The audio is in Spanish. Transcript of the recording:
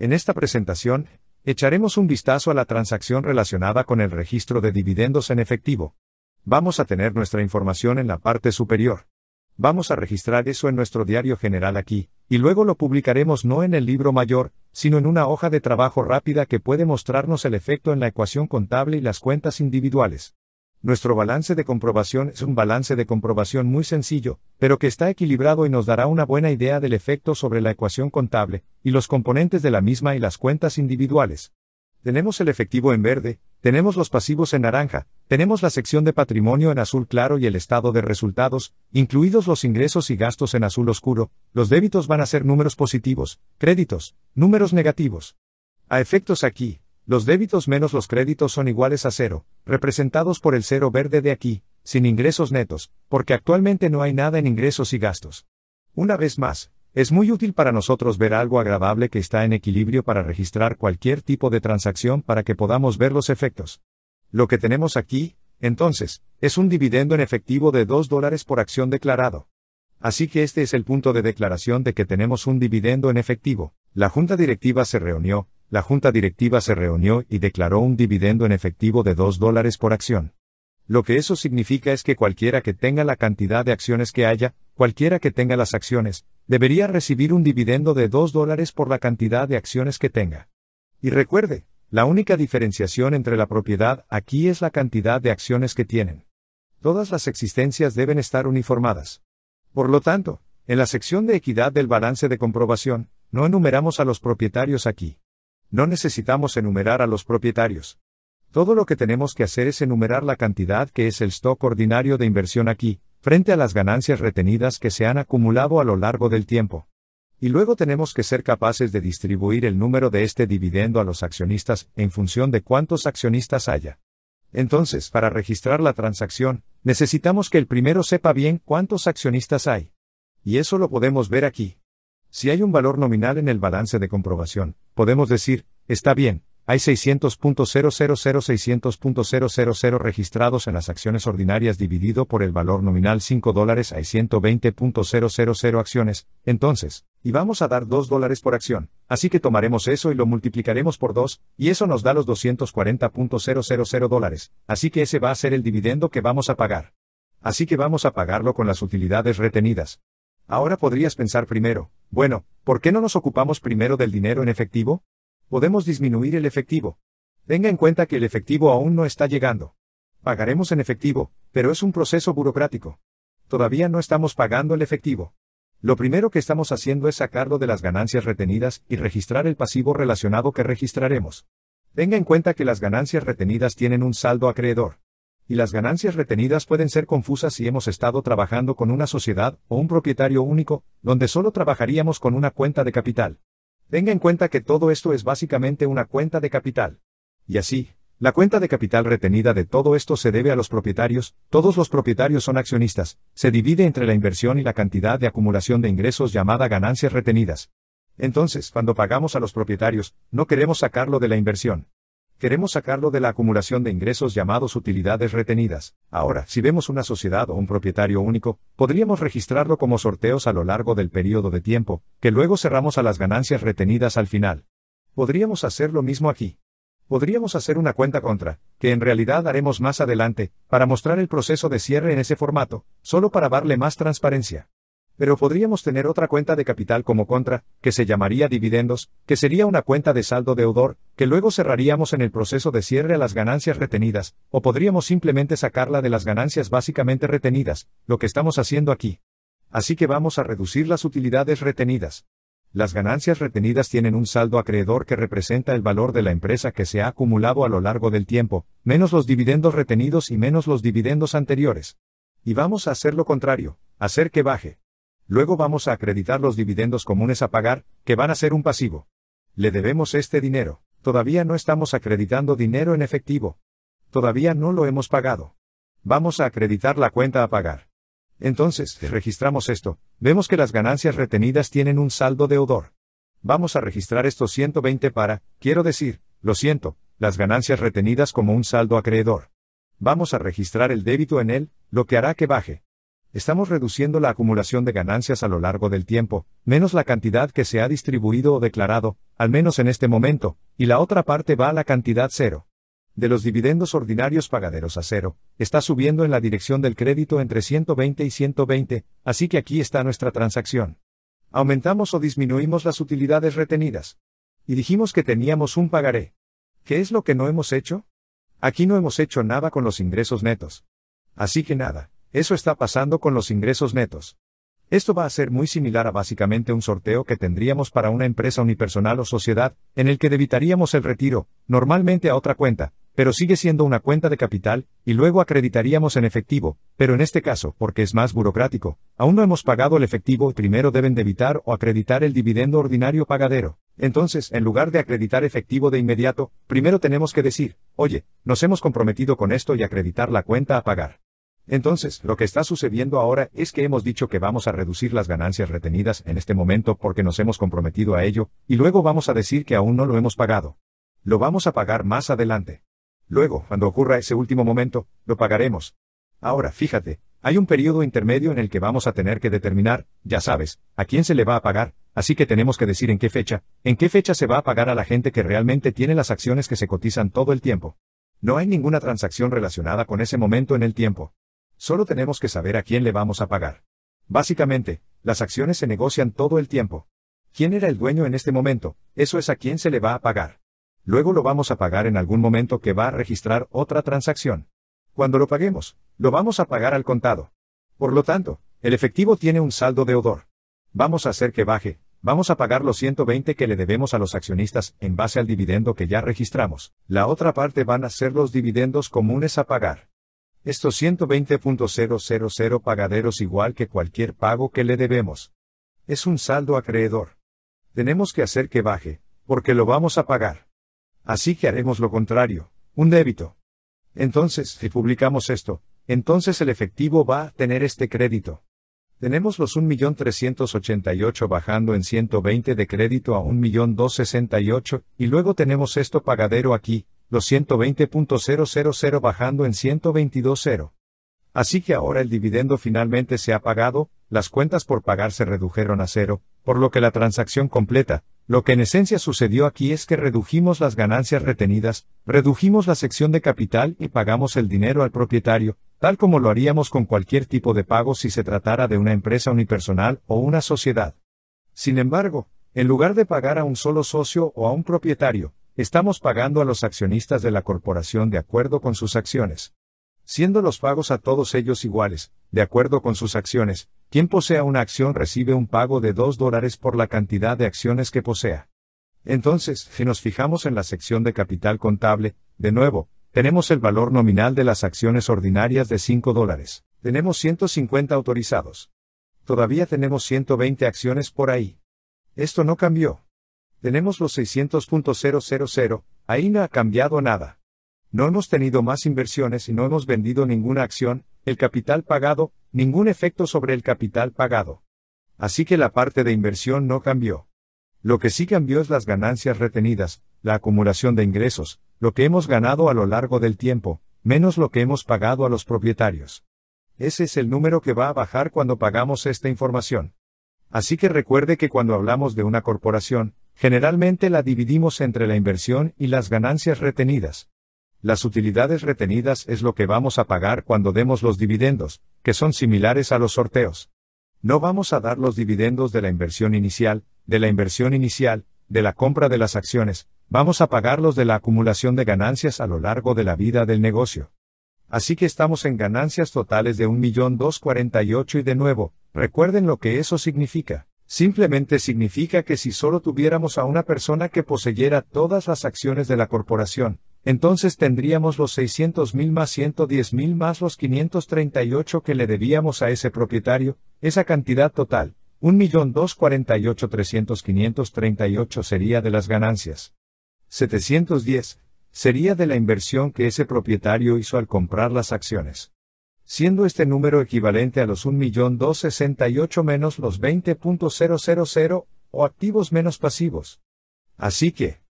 En esta presentación, echaremos un vistazo a la transacción relacionada con el registro de dividendos en efectivo. Vamos a tener nuestra información en la parte superior. Vamos a registrar eso en nuestro diario general aquí, y luego lo publicaremos no en el libro mayor, sino en una hoja de trabajo rápida que puede mostrarnos el efecto en la ecuación contable y las cuentas individuales. Nuestro balance de comprobación es un balance de comprobación muy sencillo, pero que está equilibrado y nos dará una buena idea del efecto sobre la ecuación contable, y los componentes de la misma y las cuentas individuales. Tenemos el efectivo en verde, tenemos los pasivos en naranja, tenemos la sección de patrimonio en azul claro y el estado de resultados, incluidos los ingresos y gastos en azul oscuro, los débitos van a ser números positivos, créditos, números negativos. A efectos aquí, los débitos menos los créditos son iguales a cero, representados por el cero verde de aquí, sin ingresos netos, porque actualmente no hay nada en ingresos y gastos. Una vez más, es muy útil para nosotros ver algo agradable que está en equilibrio para registrar cualquier tipo de transacción para que podamos ver los efectos. Lo que tenemos aquí, entonces, es un dividendo en efectivo de 2 dólares por acción declarado. Así que este es el punto de declaración de que tenemos un dividendo en efectivo. La junta directiva se reunió, la junta directiva se reunió y declaró un dividendo en efectivo de 2 dólares por acción. Lo que eso significa es que cualquiera que tenga la cantidad de acciones que haya, cualquiera que tenga las acciones, debería recibir un dividendo de 2 dólares por la cantidad de acciones que tenga. Y recuerde, la única diferenciación entre la propiedad aquí es la cantidad de acciones que tienen. Todas las existencias deben estar uniformadas. Por lo tanto, en la sección de equidad del balance de comprobación, no enumeramos a los propietarios aquí. No necesitamos enumerar a los propietarios. Todo lo que tenemos que hacer es enumerar la cantidad que es el stock ordinario de inversión aquí, frente a las ganancias retenidas que se han acumulado a lo largo del tiempo. Y luego tenemos que ser capaces de distribuir el número de este dividendo a los accionistas, en función de cuántos accionistas haya. Entonces, para registrar la transacción, necesitamos que el primero sepa bien cuántos accionistas hay. Y eso lo podemos ver aquí. Si hay un valor nominal en el balance de comprobación, podemos decir, está bien, hay 600.000-600.000 registrados en las acciones ordinarias dividido por el valor nominal 5 dólares, hay 120.000 acciones, entonces, y vamos a dar 2 dólares por acción, así que tomaremos eso y lo multiplicaremos por 2, y eso nos da los 240.000 dólares, así que ese va a ser el dividendo que vamos a pagar. Así que vamos a pagarlo con las utilidades retenidas. Ahora podrías pensar primero, bueno, ¿por qué no nos ocupamos primero del dinero en efectivo? Podemos disminuir el efectivo. Tenga en cuenta que el efectivo aún no está llegando. Pagaremos en efectivo, pero es un proceso burocrático. Todavía no estamos pagando el efectivo. Lo primero que estamos haciendo es sacarlo de las ganancias retenidas y registrar el pasivo relacionado que registraremos. Tenga en cuenta que las ganancias retenidas tienen un saldo acreedor y las ganancias retenidas pueden ser confusas si hemos estado trabajando con una sociedad o un propietario único, donde solo trabajaríamos con una cuenta de capital. Tenga en cuenta que todo esto es básicamente una cuenta de capital. Y así, la cuenta de capital retenida de todo esto se debe a los propietarios, todos los propietarios son accionistas, se divide entre la inversión y la cantidad de acumulación de ingresos llamada ganancias retenidas. Entonces, cuando pagamos a los propietarios, no queremos sacarlo de la inversión. Queremos sacarlo de la acumulación de ingresos llamados utilidades retenidas. Ahora, si vemos una sociedad o un propietario único, podríamos registrarlo como sorteos a lo largo del periodo de tiempo, que luego cerramos a las ganancias retenidas al final. Podríamos hacer lo mismo aquí. Podríamos hacer una cuenta contra, que en realidad haremos más adelante, para mostrar el proceso de cierre en ese formato, solo para darle más transparencia. Pero podríamos tener otra cuenta de capital como contra, que se llamaría dividendos, que sería una cuenta de saldo deudor, que luego cerraríamos en el proceso de cierre a las ganancias retenidas, o podríamos simplemente sacarla de las ganancias básicamente retenidas, lo que estamos haciendo aquí. Así que vamos a reducir las utilidades retenidas. Las ganancias retenidas tienen un saldo acreedor que representa el valor de la empresa que se ha acumulado a lo largo del tiempo, menos los dividendos retenidos y menos los dividendos anteriores. Y vamos a hacer lo contrario, hacer que baje. Luego vamos a acreditar los dividendos comunes a pagar, que van a ser un pasivo. Le debemos este dinero. Todavía no estamos acreditando dinero en efectivo. Todavía no lo hemos pagado. Vamos a acreditar la cuenta a pagar. Entonces, registramos esto, vemos que las ganancias retenidas tienen un saldo deudor. Vamos a registrar estos 120 para, quiero decir, lo siento, las ganancias retenidas como un saldo acreedor. Vamos a registrar el débito en él, lo que hará que baje. Estamos reduciendo la acumulación de ganancias a lo largo del tiempo, menos la cantidad que se ha distribuido o declarado, al menos en este momento, y la otra parte va a la cantidad cero. De los dividendos ordinarios pagaderos a cero, está subiendo en la dirección del crédito entre 120 y 120, así que aquí está nuestra transacción. Aumentamos o disminuimos las utilidades retenidas. Y dijimos que teníamos un pagaré. ¿Qué es lo que no hemos hecho? Aquí no hemos hecho nada con los ingresos netos. Así que nada. Eso está pasando con los ingresos netos. Esto va a ser muy similar a básicamente un sorteo que tendríamos para una empresa unipersonal o sociedad, en el que debitaríamos el retiro, normalmente a otra cuenta, pero sigue siendo una cuenta de capital, y luego acreditaríamos en efectivo, pero en este caso, porque es más burocrático, aún no hemos pagado el efectivo y primero deben debitar o acreditar el dividendo ordinario pagadero. Entonces, en lugar de acreditar efectivo de inmediato, primero tenemos que decir, oye, nos hemos comprometido con esto y acreditar la cuenta a pagar. Entonces, lo que está sucediendo ahora es que hemos dicho que vamos a reducir las ganancias retenidas en este momento porque nos hemos comprometido a ello, y luego vamos a decir que aún no lo hemos pagado. Lo vamos a pagar más adelante. Luego, cuando ocurra ese último momento, lo pagaremos. Ahora, fíjate, hay un periodo intermedio en el que vamos a tener que determinar, ya sabes, a quién se le va a pagar, así que tenemos que decir en qué fecha, en qué fecha se va a pagar a la gente que realmente tiene las acciones que se cotizan todo el tiempo. No hay ninguna transacción relacionada con ese momento en el tiempo solo tenemos que saber a quién le vamos a pagar. Básicamente, las acciones se negocian todo el tiempo. ¿Quién era el dueño en este momento? Eso es a quién se le va a pagar. Luego lo vamos a pagar en algún momento que va a registrar otra transacción. Cuando lo paguemos, lo vamos a pagar al contado. Por lo tanto, el efectivo tiene un saldo deudor. Vamos a hacer que baje, vamos a pagar los 120 que le debemos a los accionistas en base al dividendo que ya registramos. La otra parte van a ser los dividendos comunes a pagar. Estos 120.000 pagaderos igual que cualquier pago que le debemos. Es un saldo acreedor. Tenemos que hacer que baje, porque lo vamos a pagar. Así que haremos lo contrario, un débito. Entonces, si publicamos esto, entonces el efectivo va a tener este crédito. Tenemos los 1.388 bajando en 120 de crédito a 1.268, y luego tenemos esto pagadero aquí, los 120.000 bajando en 122.0. Así que ahora el dividendo finalmente se ha pagado, las cuentas por pagar se redujeron a cero, por lo que la transacción completa, lo que en esencia sucedió aquí es que redujimos las ganancias retenidas, redujimos la sección de capital y pagamos el dinero al propietario, tal como lo haríamos con cualquier tipo de pago si se tratara de una empresa unipersonal o una sociedad. Sin embargo, en lugar de pagar a un solo socio o a un propietario, Estamos pagando a los accionistas de la corporación de acuerdo con sus acciones. Siendo los pagos a todos ellos iguales, de acuerdo con sus acciones, quien posea una acción recibe un pago de 2 dólares por la cantidad de acciones que posea. Entonces, si nos fijamos en la sección de capital contable, de nuevo, tenemos el valor nominal de las acciones ordinarias de 5 dólares. Tenemos 150 autorizados. Todavía tenemos 120 acciones por ahí. Esto no cambió tenemos los 600.000, ahí no ha cambiado nada. No hemos tenido más inversiones y no hemos vendido ninguna acción, el capital pagado, ningún efecto sobre el capital pagado. Así que la parte de inversión no cambió. Lo que sí cambió es las ganancias retenidas, la acumulación de ingresos, lo que hemos ganado a lo largo del tiempo, menos lo que hemos pagado a los propietarios. Ese es el número que va a bajar cuando pagamos esta información. Así que recuerde que cuando hablamos de una corporación, Generalmente la dividimos entre la inversión y las ganancias retenidas. Las utilidades retenidas es lo que vamos a pagar cuando demos los dividendos, que son similares a los sorteos. No vamos a dar los dividendos de la inversión inicial, de la inversión inicial, de la compra de las acciones, vamos a pagarlos de la acumulación de ganancias a lo largo de la vida del negocio. Así que estamos en ganancias totales de 1.248.000 y de nuevo, recuerden lo que eso significa simplemente significa que si solo tuviéramos a una persona que poseyera todas las acciones de la corporación, entonces tendríamos los 600.000 más 110.000 más los 538 que le debíamos a ese propietario, esa cantidad total, 1.248.300.538 sería de las ganancias. 710 sería de la inversión que ese propietario hizo al comprar las acciones siendo este número equivalente a los 1.268 menos los 20.000 o activos menos pasivos. Así que,